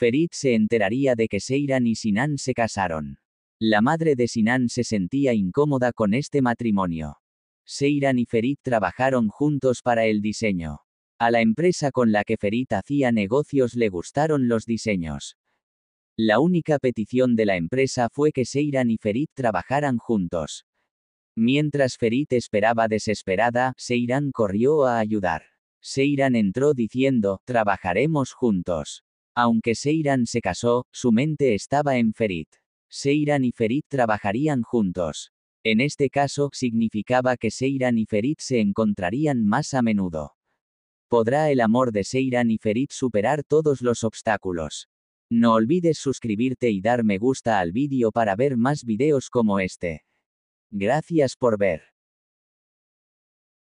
Ferit se enteraría de que Seiran y Sinan se casaron. La madre de Sinan se sentía incómoda con este matrimonio. Seiran y Ferit trabajaron juntos para el diseño. A la empresa con la que Ferit hacía negocios le gustaron los diseños. La única petición de la empresa fue que Seiran y Ferit trabajaran juntos. Mientras Ferit esperaba desesperada, Seiran corrió a ayudar. Seiran entró diciendo, trabajaremos juntos. Aunque Seiran se casó, su mente estaba en Ferit. Seiran y Ferit trabajarían juntos. En este caso, significaba que Seiran y Ferit se encontrarían más a menudo. ¿Podrá el amor de Seiran y Ferit superar todos los obstáculos? No olvides suscribirte y dar me gusta al vídeo para ver más videos como este. Gracias por ver.